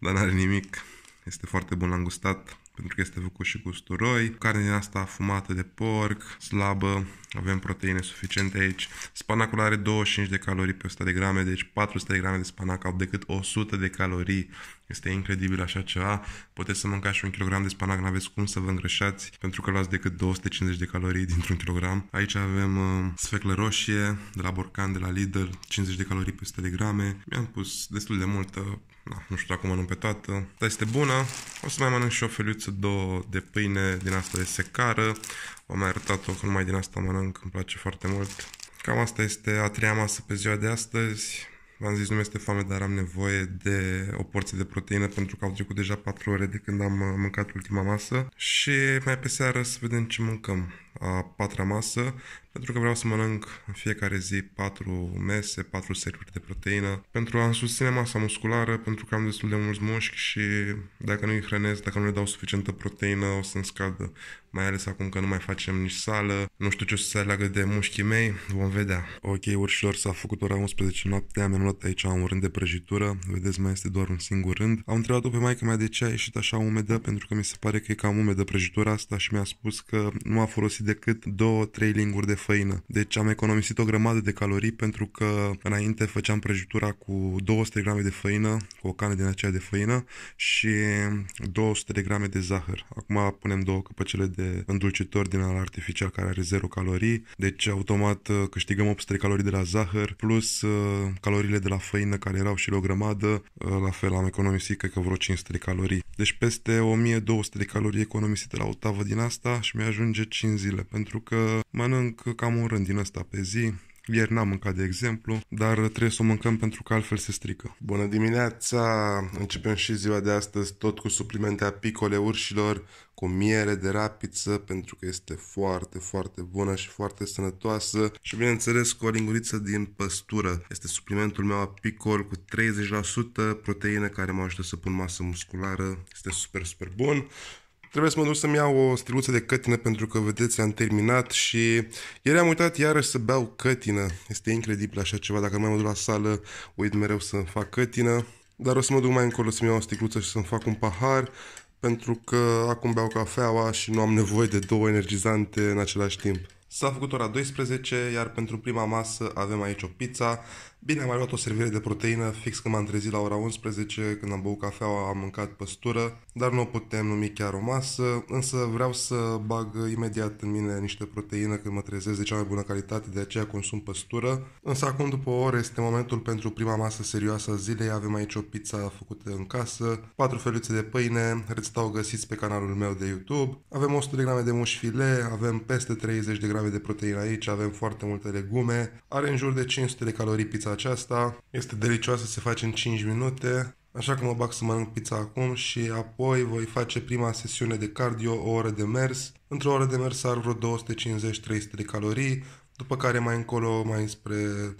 A: dar n-are nimic. Este foarte bun la îngustat pentru că este făcut și cu usturoi, carne din asta fumată de porc, slabă, avem proteine suficiente aici. Spanacul are 25 de calorii pe 100 de grame, deci 400 de grame de spanac au decât 100 de calorii. Este incredibil așa ceva. Puteți să mâncați și un kilogram de spanac, n-aveți cum să vă îngrășați, pentru că luați decât 250 de calorii dintr-un kilogram. Aici avem uh, sfeclă roșie de la Borcan, de la Lidl, 50 de calorii pe 100 de grame. Mi-am pus destul de multă na, nu știu dacă mănânc pe toată, dar este bună. O să mai mănânc și o feliuță două de pâine din asta de secară. O mai arătat-o că numai din asta mănânc, îmi place foarte mult. Cam asta este a treia masă pe ziua de astăzi. V-am zis, nu este foame, dar am nevoie de o porție de proteină pentru că au trecut deja 4 ore de când am uh, mâncat ultima masă și mai pe seară să vedem ce mâncăm. A patra masă, pentru că vreau să mănânc în fiecare zi 4 mese, 4 seturi de proteină, pentru a-mi susține masa musculară, pentru că am destul de mulți mușchi și dacă nu îi hrănesc, dacă nu le dau suficientă proteină, o să-mi scadă. Mai ales acum că nu mai facem nici sală, nu știu ce o să se aleagă de mușchii mei, vom vedea. Ok, urșilor, s-a făcut ora 11 noaptea, mi-am luat aici un rând de prăjitură, vedeți, mai este doar un singur rând. Am întrebat-o pe maica mea de ce a ieșit așa umedă, pentru că mi se pare că e cam umedă prăjitura asta și mi-a spus că nu a folosit decât 2-3 linguri de făină. Deci am economisit o grămadă de calorii pentru că înainte făceam prăjitura cu 200 grame de făină, cu o cană din aceea de făină și 200 de grame de zahăr. Acum punem două căpăcele de îndulcitor din al artificial care are 0 calorii, deci automat uh, câștigăm 800 de calorii de la zahăr plus uh, caloriile de la făină care erau și o grămadă, uh, la fel am economisit cred că vreo 500 de calorii. Deci peste 1200 de calorii economisite la o tavă din asta și mi ajunge 5 zile pentru că Mănânc cam un rând din ăsta pe zi, ieri n-am mâncat, de exemplu, dar trebuie să o mâncăm pentru că altfel se strică. Bună dimineața! Începem și ziua de astăzi tot cu suplimentea picole urșilor, cu miere de rapiță, pentru că este foarte, foarte bună și foarte sănătoasă și, bineînțeles, cu o linguriță din păstură. Este suplimentul meu apicol cu 30% proteine care mă ajută să pun masă musculară. Este super, super bun. Trebuie să mă duc să-mi iau o stiluță de cătină pentru că, vedeți, am terminat și ieri am uitat iarăși să beau cătină. Este incredibil așa ceva, dacă mai mă duc la sală, uit mereu să fac cătină. Dar o să mă duc mai încolo să-mi iau o sticluță și să-mi fac un pahar, pentru că acum beau cafeaua și nu am nevoie de două energizante în același timp. S-a făcut ora 12, iar pentru prima masă avem aici o pizza Bine, am mai luat o servire de proteină fix când m-am trezit la ora 11, când am băut cafeaua, am mâncat păstură, dar nu o putem numi chiar o masă, însă vreau să bag imediat în mine niște proteină când mă trezesc de cea mai bună calitate, de aceea consum păstură. Însă acum după o oră este momentul pentru prima masă serioasă a zilei, avem aici o pizza făcută în casă, patru feluțe de pâine, rețeta o găsiți pe canalul meu de YouTube, avem 100 de grame de muș file, avem peste 30 de grame de proteină aici, avem foarte multe legume, are în jur de 500 de calorii pizza aceasta. Este delicioasă, se face în 5 minute. Așa că mă bag să mănânc pizza acum și apoi voi face prima sesiune de cardio, o oră de mers. Într-o oră de mers ar vreo 250-300 de calorii, după care mai încolo, mai spre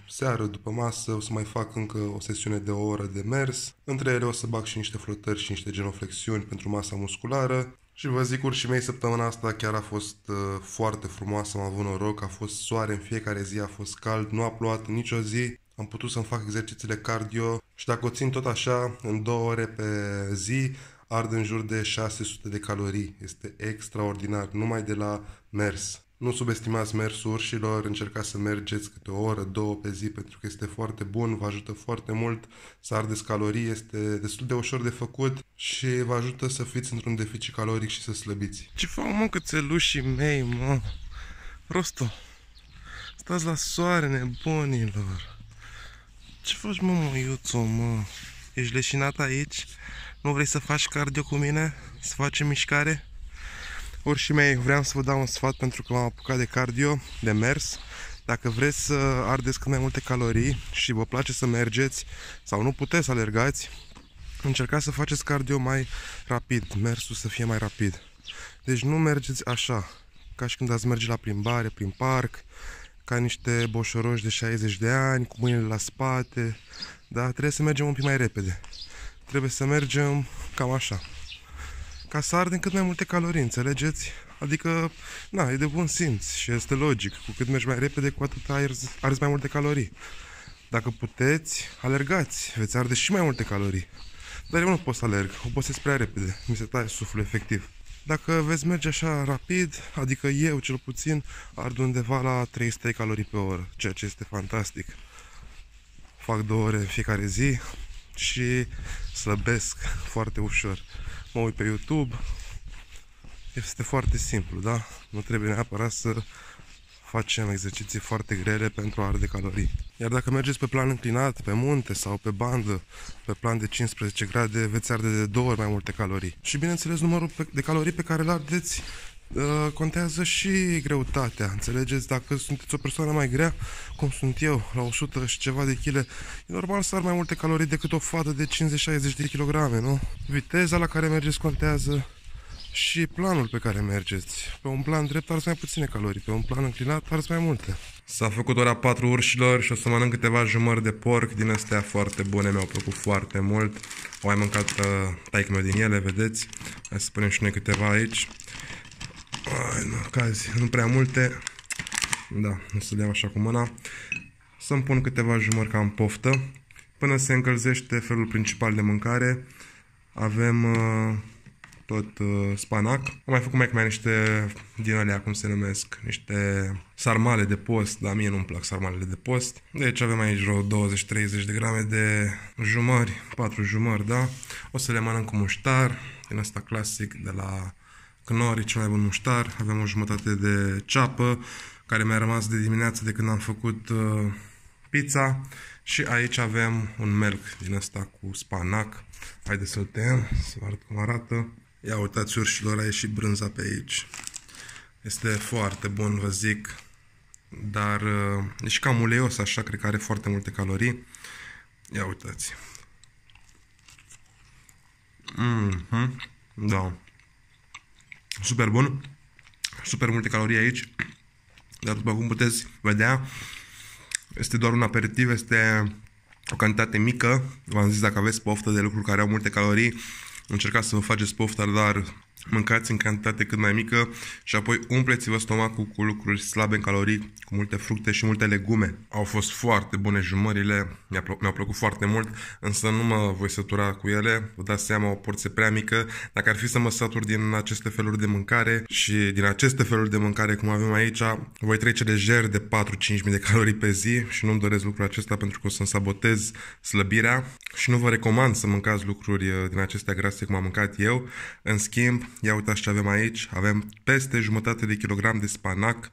A: seară, după masă, o să mai fac încă o sesiune de o oră de mers. Între ele o să bag și niște flotări și niște genoflexiuni pentru masa musculară. Și vă zic, și mei, săptămâna asta chiar a fost uh, foarte frumoasă, am avut noroc, a fost soare în fiecare zi, a fost cald, nu a plouat nicio zi am putut să-mi fac exercițiile cardio și dacă o țin tot așa, în două ore pe zi, ard în jur de 600 de calorii. Este extraordinar, numai de la mers. Nu subestimați mersul urșilor, încercați să mergeți câte o oră, două pe zi, pentru că este foarte bun, vă ajută foarte mult să ardeți calorii, este destul de ușor de făcut și vă ajută să fiți într-un deficit caloric și să slăbiți. Ce fac, mă, cățelușii mei, mă? Rosto, stați la soare, nebunilor! Ce faci, mă, măiuțu, mă? Ești leșinat aici? Nu vrei să faci cardio cu mine? Să facem mișcare? Urșii mei, vreau să vă dau un sfat pentru că m-am apucat de cardio, de mers. Dacă vreți să ardeți cât mai multe calorii și vă place să mergeți sau nu puteți să alergați, încercați să faceți cardio mai rapid, mersul să fie mai rapid. Deci nu mergeți așa, ca și când ați merge la plimbare, prin parc, ca niște boșoroși de 60 de ani, cu mâinile la spate, da? Trebuie să mergem un pic mai repede. Trebuie să mergem cam așa. Ca să ardem cât mai multe calorii, înțelegeți? Adică, na, e de bun simț și este logic. Cu cât mergi mai repede, cu atât arzi, arzi mai multe calorii. Dacă puteți, alergați, veți arde și mai multe calorii. Dar eu nu pot să alerg, să prea repede, mi se taie suflul efectiv. Dacă veți merge așa rapid, adică eu cel puțin, ard undeva la 300 calorii pe oră, ceea ce este fantastic. Fac două ore în fiecare zi și slăbesc foarte ușor. Mă uit pe YouTube, este foarte simplu, da? Nu trebuie neapărat să facem exerciții foarte grele pentru a arde calorii. Iar dacă mergeți pe plan înclinat, pe munte sau pe bandă, pe plan de 15 grade, veți arde de două ori mai multe calorii. Și bineînțeles, numărul de calorii pe care le ardeți uh, contează și greutatea, înțelegeți? Dacă sunteți o persoană mai grea, cum sunt eu, la 100 și ceva de chile, e normal să ar mai multe calorii decât o fată de 50-60 de kilograme, nu? Viteza la care mergeți contează, și planul pe care mergeți. Pe un plan drept să mai puține calorii, pe un plan înclinat să mai multe. S-a făcut ora 4 urșilor și o să mănânc câteva jumări de porc din astea foarte bune, mi-au plăcut foarte mult. Au mai mâncat uh, taic meu din ele, vedeți? Hai să punem și noi câteva aici. Ai, nu, cazi, nu prea multe. Da, o să le iau așa cu mâna. Să-mi pun câteva jumări ca în poftă. Până se încălzește felul principal de mâncare, avem... Uh, tot uh, spanac. Am mai făcut mai, mai niște din alea, cum se numesc, niște sarmale de post, dar mie nu-mi plac sarmalele de post. Deci avem aici vreo 20-30 de grame de jumări, 4 jumări, da? O să le mănânc cu muștar, din asta clasic, de la Cnori, cel mai bun muștar. Avem o jumătate de ceapă, care mi-a rămas de dimineață de când am făcut uh, pizza. Și aici avem un melc din asta cu spanac. Haideți să-l tăiem, să vă arăt cum arată. Ia uitați urșilor, a ieșit brânza pe aici. Este foarte bun, vă zic, dar uh, e și cam uleios, așa, cred că are foarte multe calorii. Ia uitați. Mm -hmm. Da. Super bun. Super multe calorii aici. Dar după cum puteți vedea, este doar un aperitiv, este o cantitate mică. V-am zis dacă aveți poftă de lucruri care au multe calorii, încercați să vă faceți pofta, dar mâncați în cantitate cât mai mică și apoi umpleți-vă stomacul cu lucruri slabe în calorii, cu multe fructe și multe legume. Au fost foarte bune jumările, mi-au plă- mi plăcut foarte mult, însă nu mă voi sătura cu ele, vă dați seama, o porție prea mică. Dacă ar fi să mă satur din aceste feluri de mâncare și din aceste feluri de mâncare cum avem aici, voi trece lejer de 4-5 mii de calorii pe zi și nu-mi doresc lucrul acesta pentru că o să-mi sabotez slăbirea și nu vă recomand să mâncați lucruri uh, din acestea grase cum am mâncat eu. În schimb, Ia uitați ce avem aici. Avem peste jumătate de kilogram de spanac.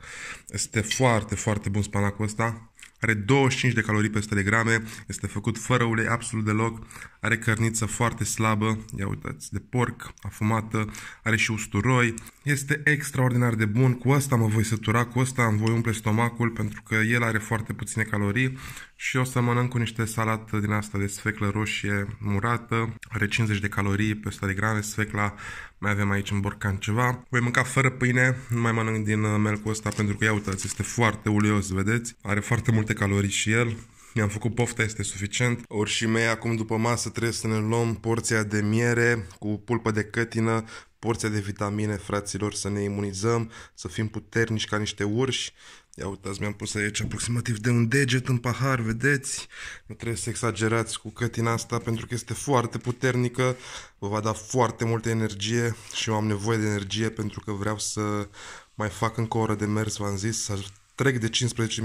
A: Este foarte, foarte bun spanacul ăsta. Are 25 de calorii pe 100 de grame, este făcut fără ulei absolut deloc, are cărniță foarte slabă, ia uitați, de porc, afumată, are și usturoi, este extraordinar de bun, cu asta mă voi sătura, cu asta îmi voi umple stomacul pentru că el are foarte puține calorii și o să mănânc cu niște salată din asta de sfeclă roșie murată, are 50 de calorii pe 100 de grame, sfecla mai avem aici în borcan ceva. Voi mânca fără pâine, nu mai mănânc din uh, melcul ăsta pentru că, ia uitați, este foarte ulios, vedeți? Are foarte multe calorii și el, mi-am făcut pofta, este suficient. Ori și mei, acum după masă trebuie să ne luăm porția de miere cu pulpă de cătină, porția de vitamine, fraților, să ne imunizăm, să fim puternici ca niște urși. Ia uitați, mi-am pus aici aproximativ de un deget în pahar, vedeți? Nu trebuie să exagerați cu cătina asta pentru că este foarte puternică, vă va da foarte multă energie și eu am nevoie de energie pentru că vreau să mai fac încă o oră de mers, v-am zis, să trec de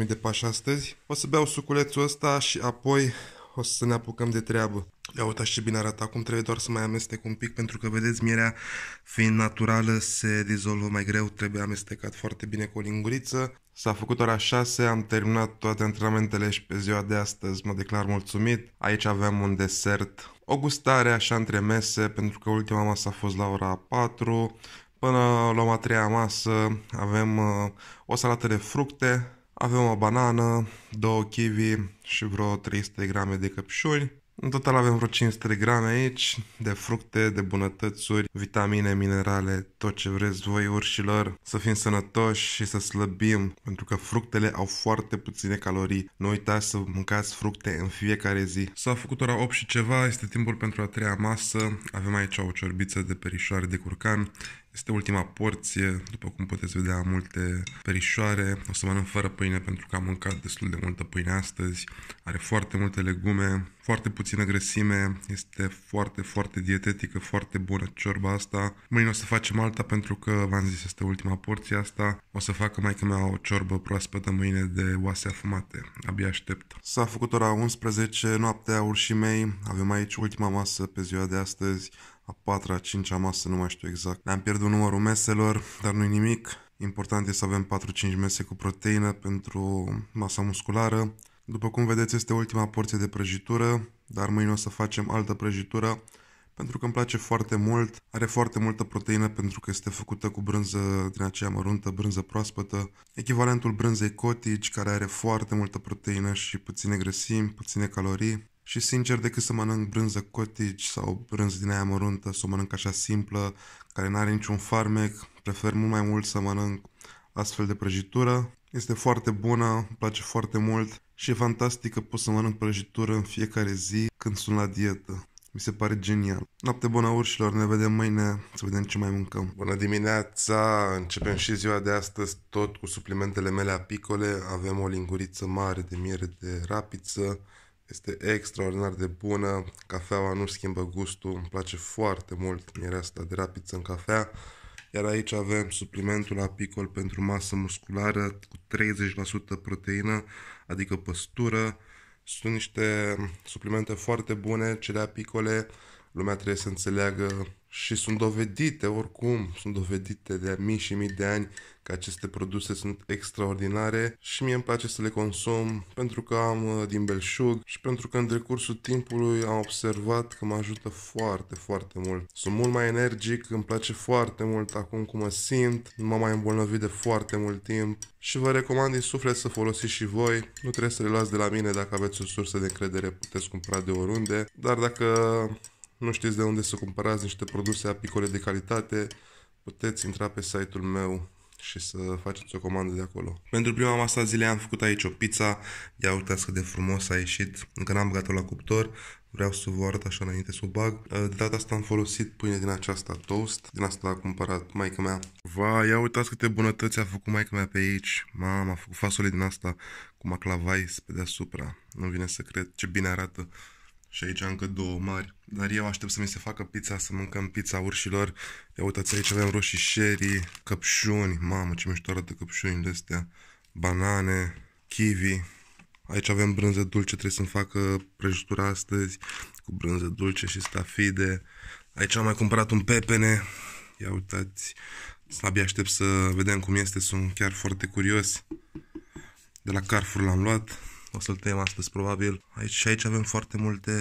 A: 15.000 de pași astăzi. O să beau suculețul ăsta și apoi o să ne apucăm de treabă. Ia uitați ce bine arată acum, trebuie doar să mai amestec un pic pentru că, vedeți, mierea fiind naturală se dizolvă mai greu, trebuie amestecat foarte bine cu o linguriță. S-a făcut ora 6, am terminat toate antrenamentele și pe ziua de astăzi mă declar mulțumit. Aici avem un desert, o gustare așa între mese, pentru că ultima masă a fost la ora 4. Până luăm a treia masă avem uh, o salată de fructe, avem o banană, două kiwi și vreo 300 grame de căpșuni. În total avem vreo 500 grame aici de fructe, de bunătățuri, vitamine, minerale, tot ce vreți voi urșilor. Să fim sănătoși și să slăbim, pentru că fructele au foarte puține calorii. Nu uitați să mâncați fructe în fiecare zi. S-a făcut ora 8 și ceva, este timpul pentru a treia masă. Avem aici o ciorbiță de perișoare de curcan, este ultima porție, după cum puteți vedea, multe perișoare. O să mănânc fără pâine pentru că am mâncat destul de multă pâine astăzi. Are foarte multe legume, foarte puțină grăsime, este foarte, foarte dietetică, foarte bună ciorba asta. Mâine o să facem alta pentru că, v-am zis, este ultima porție asta. O să facă mai mea o ciorbă proaspătă mâine de oase afumate. Abia aștept. S-a făcut ora 11 noaptea, urșii mei. Avem aici ultima masă pe ziua de astăzi a patra, a cincea masă, nu mai știu exact. Ne-am pierdut numărul meselor, dar nu-i nimic. Important e să avem 4-5 mese cu proteină pentru masa musculară. După cum vedeți, este ultima porție de prăjitură, dar mâine o să facem altă prăjitură pentru că îmi place foarte mult. Are foarte multă proteină pentru că este făcută cu brânză din aceea măruntă, brânză proaspătă, echivalentul brânzei cottage, care are foarte multă proteină și puține grăsimi, puține calorii și sincer decât să mănânc brânză cottage sau brânză din aia măruntă, să o mănânc așa simplă, care n-are niciun farmec, prefer mult mai mult să mănânc astfel de prăjitură. Este foarte bună, îmi place foarte mult și e fantastic că pot să mănânc prăjitură în fiecare zi când sunt la dietă. Mi se pare genial. Noapte bună urșilor, ne vedem mâine să vedem ce mai mâncăm. Bună dimineața, începem și ziua de astăzi tot cu suplimentele mele apicole. Avem o linguriță mare de miere de rapiță, este extraordinar de bună, cafeaua nu schimbă gustul, îmi place foarte mult asta de rapiță în cafea. Iar aici avem suplimentul apicol pentru masă musculară cu 30% proteină, adică păstură. Sunt niște suplimente foarte bune, cele apicole lumea trebuie să înțeleagă și sunt dovedite oricum, sunt dovedite de mii și mii de ani că aceste produse sunt extraordinare și mie îmi place să le consum pentru că am uh, din belșug și pentru că în decursul timpului am observat că mă ajută foarte, foarte mult. Sunt mult mai energic, îmi place foarte mult acum cum mă simt, nu m-am mai îmbolnăvit de foarte mult timp și vă recomand din suflet să folosiți și voi. Nu trebuie să le luați de la mine dacă aveți o sursă de încredere, puteți cumpăra de oriunde, dar dacă nu știți de unde să cumpărați niște produse apicole de calitate, puteți intra pe site-ul meu și să faceți o comandă de acolo. Pentru prima masă zile am făcut aici o pizza, ia uitați cât de frumos a ieșit, încă n-am băgat-o la cuptor, vreau să vă arăt așa înainte să o bag. Eh, de data asta am folosit pâine din aceasta toast, din asta a cumpărat maica mea. Va, ia uitați câte bunătăți a făcut maica mea pe aici, mama, a făcut fasole din asta cu maclavais pe deasupra, nu vine să cred ce bine arată. Și aici încă două mari. Dar eu aștept să mi se facă pizza, să mâncăm pizza urșilor. Ia uitați aici avem roșii sherry, căpșuni. Mamă, ce mișto arată căpșunile astea. Banane, kiwi. Aici avem brânză dulce, trebuie să-mi facă prăjitura astăzi cu brânză dulce și stafide. Aici am mai cumpărat un pepene. Ia uitați, abia aștept să vedem cum este, sunt chiar foarte curios. De la Carrefour l-am luat o să-l tăiem astăzi probabil. Aici, și aici avem foarte multe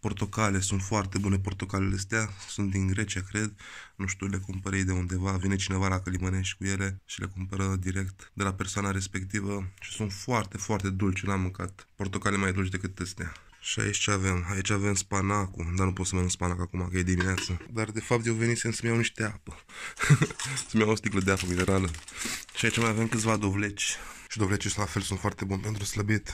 A: portocale, sunt foarte bune portocalele astea, sunt din Grecia, cred. Nu știu, le cumpără ei de undeva, vine cineva la Călimănești cu ele și le cumpără direct de la persoana respectivă și sunt foarte, foarte dulci, n-am mâncat portocale mai dulci decât astea. Și aici ce avem? Aici avem spanacul, dar nu pot să mănânc spanac acum că e dimineață. Dar de fapt eu venisem să-mi iau niște apă. să-mi iau o sticlă de apă minerală. Și aici mai avem câțiva dovleci și și la fel sunt foarte buni pentru slăbit.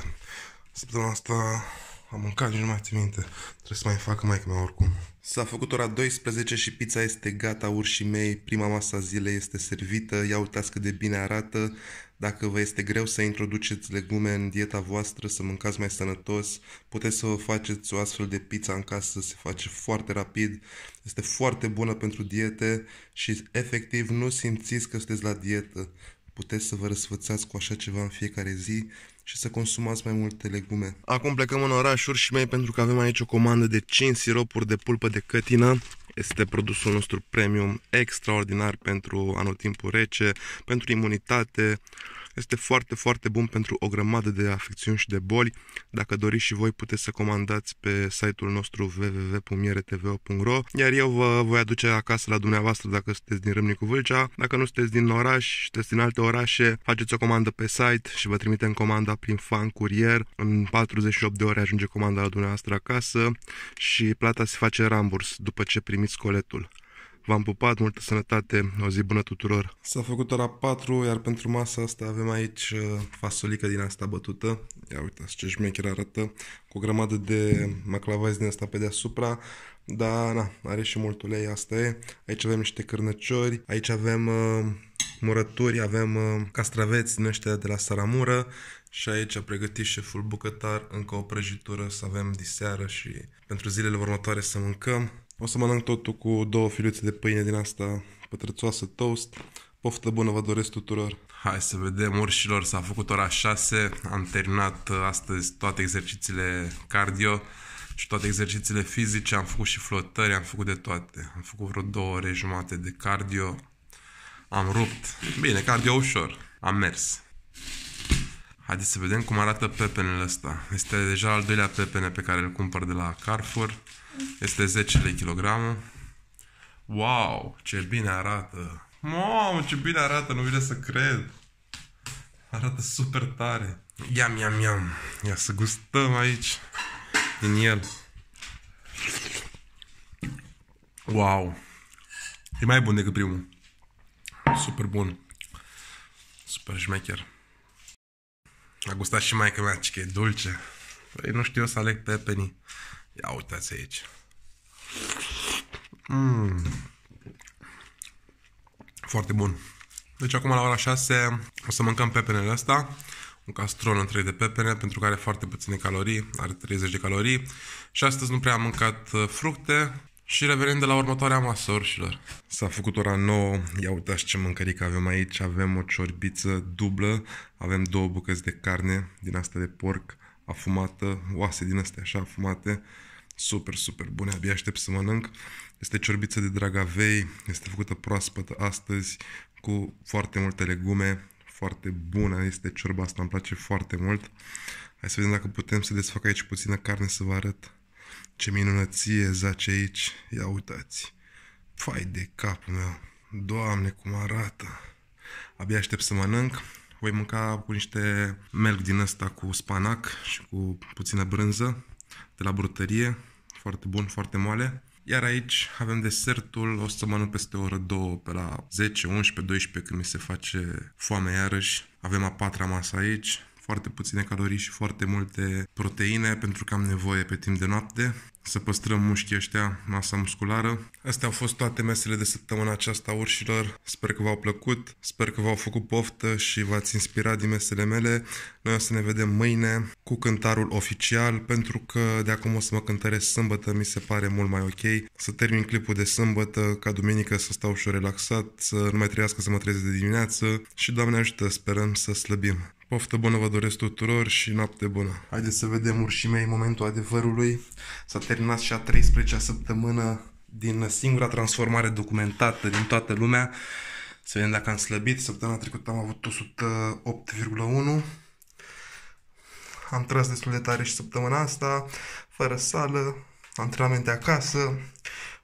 A: Săptămâna asta am mâncat și nu mai țin minte. Trebuie să mai fac mai mea oricum. S-a făcut ora 12 și pizza este gata, urșii mei. Prima masa zilei este servită. Ia uitați cât de bine arată. Dacă vă este greu să introduceți legume în dieta voastră, să mâncați mai sănătos, puteți să vă faceți o astfel de pizza în casă, se face foarte rapid, este foarte bună pentru diete și efectiv nu simțiți că sunteți la dietă puteți să vă răsfățați cu așa ceva în fiecare zi și să consumați mai multe legume. Acum plecăm în orașuri și mei pentru că avem aici o comandă de 5 siropuri de pulpă de cătină. Este produsul nostru premium extraordinar pentru anotimpul rece, pentru imunitate, este foarte, foarte bun pentru o grămadă de afecțiuni și de boli. Dacă doriți și voi, puteți să comandați pe site-ul nostru www.mieretv.ro iar eu vă voi aduce acasă la dumneavoastră dacă sunteți din Râmnicu Vâlcea. Dacă nu sunteți din oraș, sunteți din alte orașe, faceți o comandă pe site și vă trimitem comanda prin fan curier. În 48 de ore ajunge comanda la dumneavoastră acasă și plata se face ramburs după ce primiți coletul. V-am pupat, multă sănătate, o zi bună tuturor! S-a făcut ora 4, iar pentru masa asta avem aici uh, fasolică din asta bătută. Ia uitați ce șmecher arată, cu o grămadă de maclavazi din asta pe deasupra, dar na, are și mult ulei, asta e. Aici avem niște cârnăciori, aici avem uh, murături, avem uh, castraveți din ăștia de la Saramură și aici a pregătit șeful bucătar încă o prăjitură să avem diseară și pentru zilele următoare să mâncăm. O să mănânc totul cu două filiuțe de pâine din asta pătrățoasă toast. Poftă bună vă doresc tuturor! Hai să vedem, urșilor, s-a făcut ora 6, am terminat uh, astăzi toate exercițiile cardio și toate exercițiile fizice, am făcut și flotări, am făcut de toate. Am făcut vreo două ore jumate de cardio, am rupt. Bine, cardio ușor, am mers. Haideți să vedem cum arată pepenele ăsta. Este deja al doilea pepene pe care îl cumpăr de la Carrefour. Este 10 lei kilogramul. Wow, ce bine arată! Mamă, ce bine arată, nu vine să cred! Arată super tare! Iam, iam, iam! Ia să gustăm aici din el. Wow! E mai bun decât primul. Super bun. Super șmecher. A gustat și mai mea, ce că e dulce. Păi nu știu eu să aleg pepeni. Ia uitați aici. Mm. Foarte bun. Deci acum la ora 6 o să mâncăm pepenele ăsta, un castron întreg de pepene, pentru care are foarte puține calorii, are 30 de calorii. Și astăzi nu prea am mâncat uh, fructe și revenind de la următoarea masă, orșilor. S-a făcut ora 9, ia uitați ce mâncărică avem aici, avem o ciorbiță dublă, avem două bucăți de carne din asta de porc afumată, oase din astea așa afumate, super, super bune, abia aștept să mănânc. Este ciorbiță de dragavei, este făcută proaspătă astăzi cu foarte multe legume, foarte bună este ciorba asta, îmi place foarte mult. Hai să vedem dacă putem să desfac aici puțină carne să vă arăt ce minunăție zace aici. Ia uitați, fai de capul meu, doamne cum arată. Abia aștept să mănânc, voi mânca cu niște melc din ăsta cu spanac și cu puțină brânză de la brutărie foarte bun, foarte moale. Iar aici avem desertul, o să mănânc peste o oră, două, pe la 10, 11, 12, când mi se face foame iarăși. Avem a patra masă aici, foarte puține calorii și foarte multe proteine pentru că am nevoie pe timp de noapte să păstrăm mușchii ăștia, masa musculară. Astea au fost toate mesele de săptămâna aceasta urșilor. Sper că v-au plăcut, sper că v-au făcut poftă și v-ați inspirat din mesele mele. Noi o să ne vedem mâine cu cântarul oficial, pentru că de acum o să mă cântăresc sâmbătă, mi se pare mult mai ok. Să termin clipul de sâmbătă, ca duminică să stau și relaxat, să nu mai trăiască să mă trezesc de dimineață și, Doamne ajută, sperăm să slăbim. Poftă bună vă doresc tuturor și noapte bună! Haideți să vedem urșimea momentul adevărului. S-a terminat și a 13-a săptămână din singura transformare documentată din toată lumea. Să vedem dacă am slăbit. Săptămâna trecută am avut 108,1. Am tras destul de tare și săptămâna asta, fără sală, antrenamente acasă,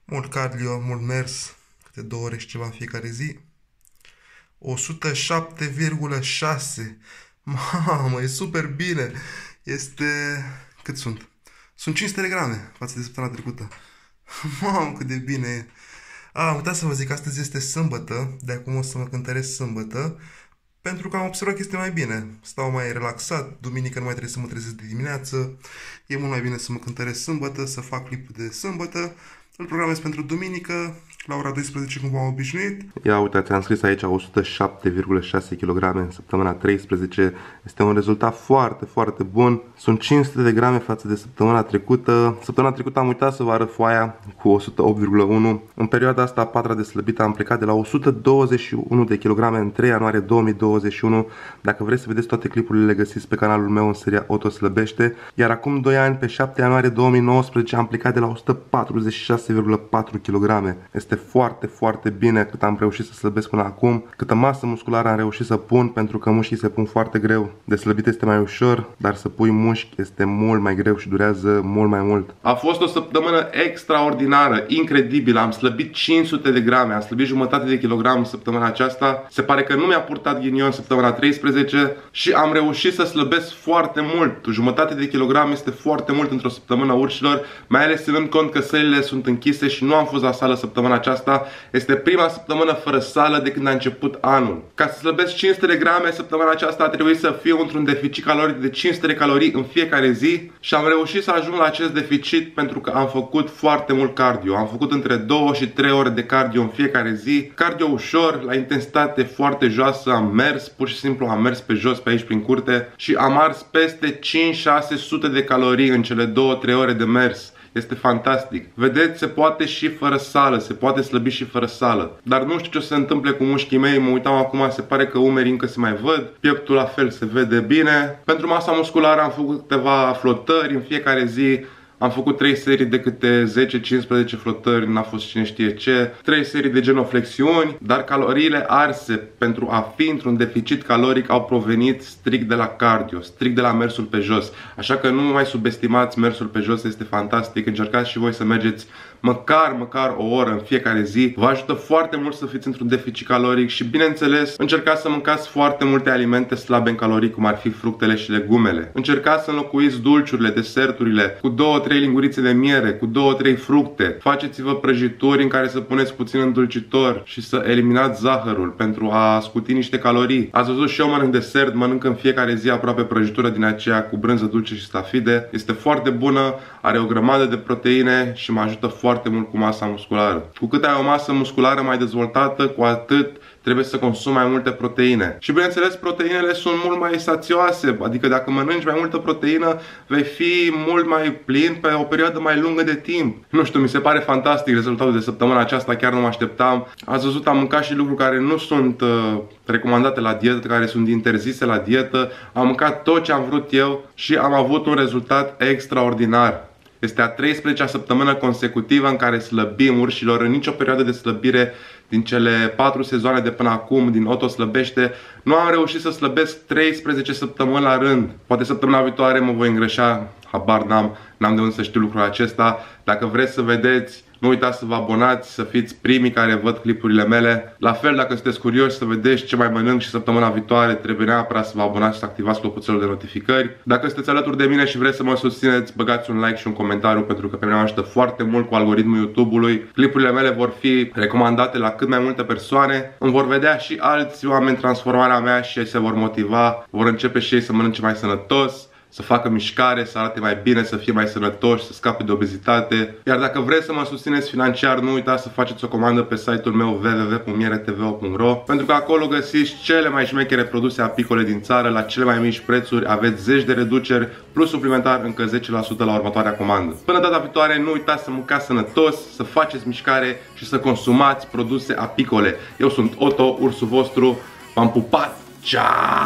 A: mult cardio, mult mers, câte două ore și ceva în fiecare zi. 107,6 Mamă, e super bine! Este... Cât sunt? Sunt 500 de grame față de săptămâna trecută. Mamă, cât de bine e! A, am uitat să vă zic, astăzi este sâmbătă, de acum o să mă cântăresc sâmbătă, pentru că am observat că este mai bine. Stau mai relaxat, duminică nu mai trebuie să mă trezesc de dimineață, e mult mai bine să mă cântăresc sâmbătă, să fac clip de sâmbătă, îl programez pentru duminică și la ora 12 cum v-am obișnuit. Ia uite, ți-am scris aici 107,6 kg în săptămâna 13. Este un rezultat foarte, foarte bun. Sunt 500 de grame față de săptămâna trecută. Săptămâna trecută am uitat să vă arăt foaia cu 108,1. În perioada asta a patra de slăbită am plecat de la 121 de kg în 3 ianuarie 2021. Dacă vreți să vedeți toate clipurile le găsiți pe canalul meu în seria Auto Slăbește. Iar acum 2 ani, pe 7 ianuarie 2019, am plecat de la 146,4 kg. Este este foarte, foarte bine cât am reușit să slăbesc până acum, câtă masă musculară am reușit să pun, pentru că mușchii se pun foarte greu. De slăbit este mai ușor, dar să pui mușchi este mult mai greu și durează mult mai mult. A fost o săptămână extraordinară, incredibilă, am slăbit 500 de grame, am slăbit jumătate de kilogram săptămâna aceasta. Se pare că nu mi-a purtat ghinion săptămâna 13 și am reușit să slăbesc foarte mult. Jumătate de kilogram este foarte mult într-o săptămână urșilor, mai ales ținând cont că sălile sunt închise și nu am fost la sală săptămâna aceasta este prima săptămână fără sală de când a început anul. Ca să slăbesc 500 de grame, săptămâna aceasta a trebuit să fiu într-un deficit caloric de 500 de calorii în fiecare zi și am reușit să ajung la acest deficit pentru că am făcut foarte mult cardio. Am făcut între 2 și 3 ore de cardio în fiecare zi, cardio ușor, la intensitate foarte joasă, am mers, pur și simplu am mers pe jos pe aici prin curte și am ars peste 5-600 de calorii în cele 2-3 ore de mers. Este fantastic. Vedeți, se poate și fără sală, se poate slăbi și fără sală. Dar nu știu ce o să se întâmple cu mușchii mei, mă uitam acum, se pare că umerii încă se mai văd, pieptul la fel se vede bine. Pentru masa musculară am făcut câteva flotări în fiecare zi, am făcut 3 serii de câte 10-15 flotări, n-a fost cine știe ce, 3 serii de genoflexiuni, dar caloriile arse pentru a fi într-un deficit caloric au provenit strict de la cardio, strict de la mersul pe jos. Așa că nu mai subestimați mersul pe jos, este fantastic, încercați și voi să mergeți măcar, măcar o oră în fiecare zi, vă ajută foarte mult să fiți într-un deficit caloric și, bineînțeles, încercați să mâncați foarte multe alimente slabe în calorii, cum ar fi fructele și legumele. Încercați să înlocuiți dulciurile, deserturile cu 2-3 lingurițe de miere, cu 2-3 fructe. Faceți-vă prăjituri în care să puneți puțin îndulcitor și să eliminați zahărul pentru a scuti niște calorii. Ați văzut și eu mănânc desert, mănânc în fiecare zi aproape prăjitură din aceea cu brânză dulce și stafide. Este foarte bună, are o grămadă de proteine și mă ajută foarte foarte mult cu masa musculară. Cu cât ai o masă musculară mai dezvoltată, cu atât trebuie să consumi mai multe proteine. Și bineînțeles, proteinele sunt mult mai sațioase, adică dacă mănânci mai multă proteină, vei fi mult mai plin pe o perioadă mai lungă de timp. Nu știu, mi se pare fantastic rezultatul de săptămâna aceasta, chiar nu mă așteptam. Ați văzut, am mâncat și lucruri care nu sunt uh, recomandate la dietă, care sunt interzise la dietă. Am mâncat tot ce am vrut eu și am avut un rezultat extraordinar. Este a 13-a săptămână consecutivă în care slăbim urșilor. În nicio perioadă de slăbire din cele 4 sezoane de până acum, din Otto Slăbește, nu am reușit să slăbesc 13 săptămâni la rând. Poate săptămâna viitoare mă voi îngreșa, habar n-am, n-am de unde să știu lucrul acesta. Dacă vreți să vedeți nu uitați să vă abonați, să fiți primii care văd clipurile mele. La fel, dacă sunteți curioși să vedeți ce mai mănânc și săptămâna viitoare, trebuie neapărat să vă abonați și să activați clopoțelul de notificări. Dacă sunteți alături de mine și vreți să mă susțineți, băgați un like și un comentariu pentru că pe mine mă ajută foarte mult cu algoritmul YouTube-ului. Clipurile mele vor fi recomandate la cât mai multe persoane. Îmi vor vedea și alți oameni transformarea mea și ei se vor motiva, vor începe și ei să mănânce mai sănătos să facă mișcare, să arate mai bine, să fie mai sănătoși, să scape de obezitate. Iar dacă vreți să mă susțineți financiar, nu uitați să faceți o comandă pe site-ul meu www.mieretv.ro pentru că acolo găsiți cele mai șmechere produse apicole din țară la cele mai mici prețuri, aveți zeci de reduceri plus suplimentar încă 10% la următoarea comandă. Până data viitoare, nu uitați să mâncați sănătos, să faceți mișcare și să consumați produse apicole. Eu sunt Otto, ursul vostru, v-am pupat! Ciao!